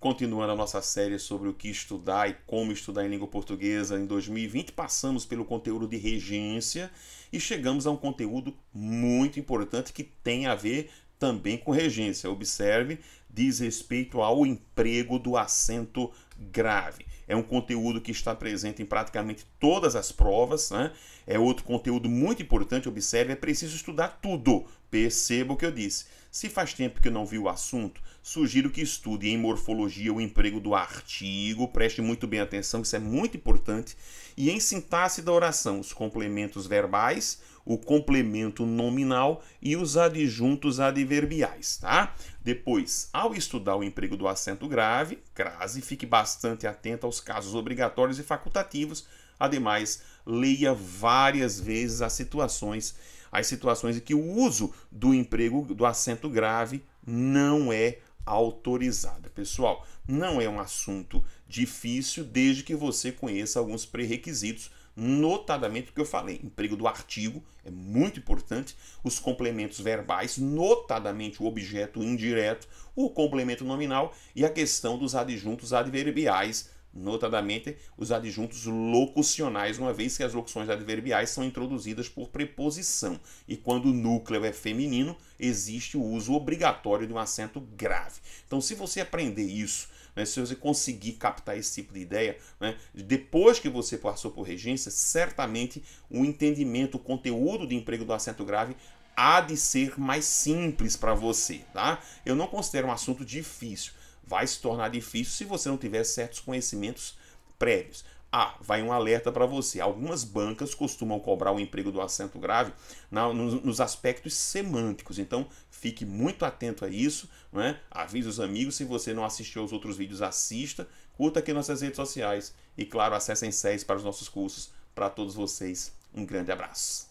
Continuando a nossa série sobre o que estudar e como estudar em língua portuguesa, em 2020 passamos pelo conteúdo de regência e chegamos a um conteúdo muito importante que tem a ver também com regência. Observe, diz respeito ao emprego do acento grave. É um conteúdo que está presente em praticamente todas as provas. Né? É outro conteúdo muito importante. Observe, é preciso estudar tudo. Perceba o que eu disse. Se faz tempo que eu não vi o assunto, Sugiro que estude em morfologia o emprego do artigo, preste muito bem atenção, isso é muito importante. E em sintaxe da oração, os complementos verbais, o complemento nominal e os adjuntos adverbiais, tá? Depois, ao estudar o emprego do acento grave, crase, fique bastante atento aos casos obrigatórios e facultativos. Ademais, leia várias vezes as situações, as situações em que o uso do emprego do acento grave não é autorizada. Pessoal, não é um assunto difícil desde que você conheça alguns pré-requisitos, notadamente o que eu falei, emprego do artigo é muito importante, os complementos verbais, notadamente o objeto indireto, o complemento nominal e a questão dos adjuntos adverbiais notadamente os adjuntos locucionais, uma vez que as locuções adverbiais são introduzidas por preposição, e quando o núcleo é feminino, existe o uso obrigatório de um acento grave. Então, se você aprender isso, né, se você conseguir captar esse tipo de ideia, né, depois que você passou por regência, certamente o entendimento, o conteúdo de emprego do acento grave há de ser mais simples para você, tá? Eu não considero um assunto difícil vai se tornar difícil se você não tiver certos conhecimentos prévios. Ah, vai um alerta para você. Algumas bancas costumam cobrar o emprego do acento grave na, nos, nos, aspectos semânticos. Então, fique muito atento a isso. Né? Avise os amigos. Se você não assistiu aos outros vídeos, assista. Curta aqui nossas redes sociais. E, claro, acessem SES para os nossos cursos. Para todos vocês, um grande abraço.